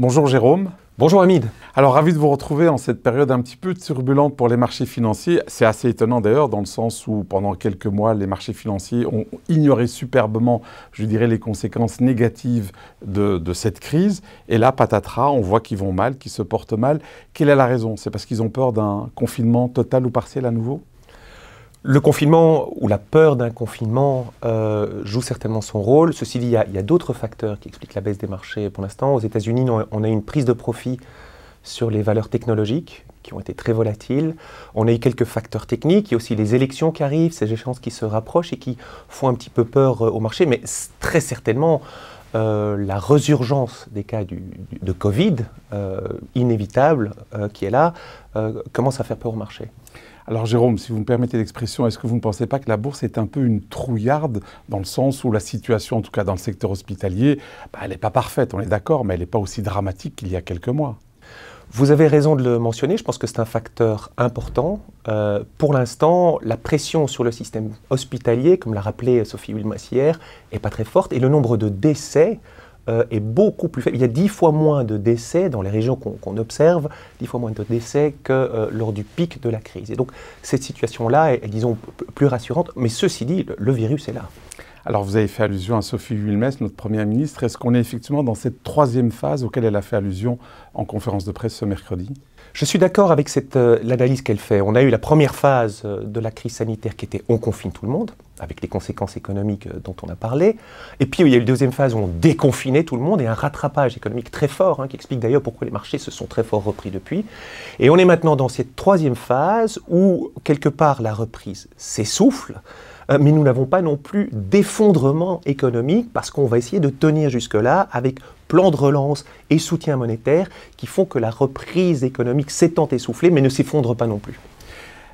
Bonjour Jérôme. Bonjour Hamid. Alors ravi de vous retrouver en cette période un petit peu turbulente pour les marchés financiers. C'est assez étonnant d'ailleurs dans le sens où pendant quelques mois les marchés financiers ont ignoré superbement, je dirais, les conséquences négatives de, de cette crise. Et là, patatras, on voit qu'ils vont mal, qu'ils se portent mal. Quelle est la raison C'est parce qu'ils ont peur d'un confinement total ou partiel à nouveau le confinement ou la peur d'un confinement euh, joue certainement son rôle. Ceci dit, il y a, d'autres facteurs qui expliquent la baisse des marchés pour l'instant. Aux États-Unis, on a eu une prise de profit sur les valeurs technologiques qui ont été très volatiles. On a eu quelques facteurs techniques. Il y a aussi les élections qui arrivent, ces échéances qui se rapprochent et qui font un petit peu peur euh, au marché. Mais très certainement, euh, la résurgence des cas de Covid, inévitable, qui est là, commence à faire peur au marché. Alors Jérôme, si vous me permettez l'expression, est-ce que vous ne pensez pas que la bourse est un peu une trouillarde dans le sens où la situation, en tout cas dans le secteur hospitalier, bah, elle n'est pas parfaite, on est d'accord, mais elle n'est pas aussi dramatique qu'il y a quelques mois vous avez raison de le mentionner, je pense que c'est un facteur important. Euh, pour l'instant, la pression sur le système hospitalier, comme l'a rappelé Sophie Wilmassière, n'est pas très forte et le nombre de décès euh, est beaucoup plus faible. Il y a dix fois moins de décès dans les régions qu'on observe, dix fois moins de décès que euh, lors du pic de la crise. Et donc cette situation-là est, disons, plus rassurante. Mais ceci dit, le, virus est là. Alors vous avez fait allusion à Sophie Wilmès, notre Première ministre. Est-ce qu'on est effectivement dans cette troisième phase auquel elle a fait allusion en conférence de presse ce mercredi je suis d'accord avec euh, l'analyse qu'elle fait. On a eu la première phase euh, de la crise sanitaire qui était on confine tout le monde, avec les conséquences économiques euh, dont on a parlé. Et puis il y a eu la deuxième phase où on déconfinait tout le monde et un rattrapage économique très fort, hein, qui explique d'ailleurs pourquoi les marchés se sont très fort repris depuis. Et on est maintenant dans cette troisième phase où quelque part la reprise s'essouffle mais nous n'avons pas non plus d'effondrement économique parce qu'on va essayer de tenir jusque-là avec plan de relance et soutien monétaire qui font que la reprise économique s'étend essoufflée mais ne s'effondre pas non plus.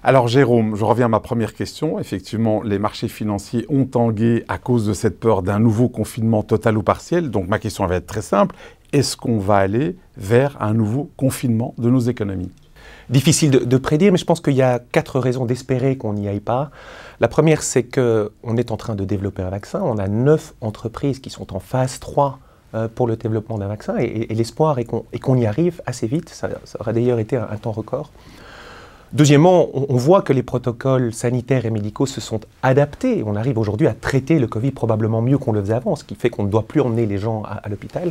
Alors Jérôme, je reviens à ma première question. Effectivement, les marchés financiers ont tangué à cause de cette peur d'un nouveau confinement total ou partiel. Donc ma question va être très simple. Est-ce qu'on va aller vers un nouveau confinement de nos économies Difficile de, de, prédire, mais je pense qu'il y a quatre raisons d'espérer qu'on n'y aille pas. La première, c'est qu'on est en train de développer un vaccin. On a neuf entreprises qui sont en phase 3 euh, pour le développement d'un vaccin. Et, l'espoir est qu'on y arrive assez vite. Ça, ça aurait d'ailleurs été un, temps record. Deuxièmement, on, voit que les protocoles sanitaires et médicaux se sont adaptés. On arrive aujourd'hui à traiter le Covid probablement mieux qu'on le faisait avant, ce qui fait qu'on ne doit plus emmener les gens à l'hôpital.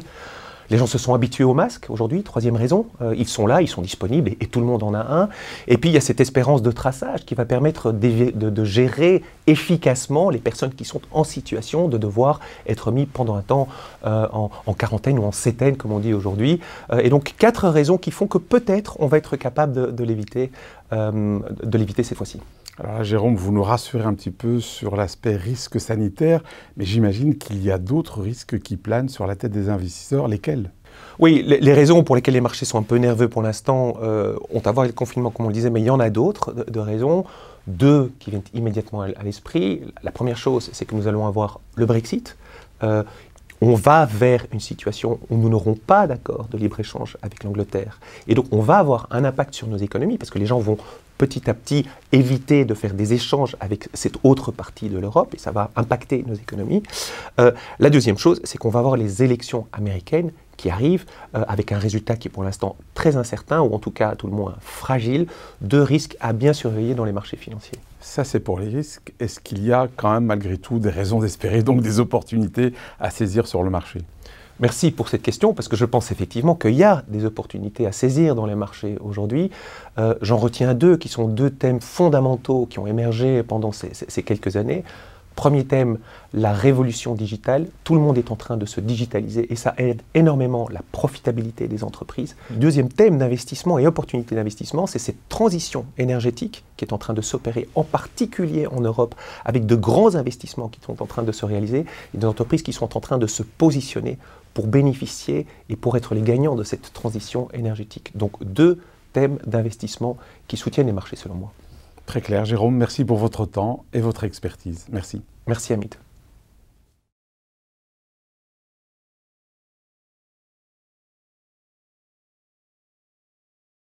Les gens se sont habitués aux masques aujourd'hui, troisième raison. Euh, ils sont là, ils sont disponibles et, tout le monde en a un. Et puis il y a cette espérance de traçage qui va permettre de, gérer efficacement les personnes qui sont en situation de devoir être mis pendant un temps euh, en, quarantaine ou en sétaine, comme on dit aujourd'hui. Euh, et donc quatre raisons qui font que peut-être on va être capable de l'éviter euh, de l'éviter cette fois-ci. Alors Jérôme, vous nous rassurez un petit peu sur l'aspect risque sanitaire, mais j'imagine qu'il y a d'autres risques qui planent sur la tête des investisseurs, lesquels oui, les raisons pour lesquelles les marchés sont un peu nerveux pour l'instant euh, ont à voir avec le confinement, comme on le disait, mais il y en a d'autres de, raisons. Deux qui viennent immédiatement à, l'esprit. La première chose, c'est que nous allons avoir le Brexit. Euh, on va vers une situation où nous n'aurons pas d'accord de libre-échange avec l'Angleterre. Et donc on va avoir un impact sur nos économies parce que les gens vont petit à petit éviter de faire des échanges avec cette autre partie de l'Europe et ça va impacter nos économies. Euh, la deuxième chose, c'est qu'on va avoir les élections américaines qui arrive, euh, avec un résultat qui est pour l'instant très incertain, ou en tout cas tout le moins fragile, deux risques à bien surveiller dans les marchés financiers. Ça, c'est pour les risques. Est-ce qu'il y a quand même malgré tout des raisons d'espérer, donc des opportunités à saisir sur le marché Merci pour cette question, parce que je pense effectivement qu'il y a des opportunités à saisir dans les marchés aujourd'hui. Euh, j'en retiens deux, qui sont deux thèmes fondamentaux qui ont émergé pendant ces quelques années. Premier thème, la révolution digitale. Tout le monde est en train de se digitaliser et ça aide énormément la profitabilité des entreprises. Deuxième thème d'investissement et opportunité d'investissement, c'est cette transition énergétique qui est en train de s'opérer, en particulier en Europe, avec de grands investissements qui sont en train de se réaliser et des entreprises qui sont en train de se positionner pour bénéficier et pour être les gagnants de cette transition énergétique. Donc deux thèmes d'investissement qui soutiennent les marchés selon moi. Très clair. Jérôme, merci pour votre temps et votre expertise. Merci. Merci Hamid.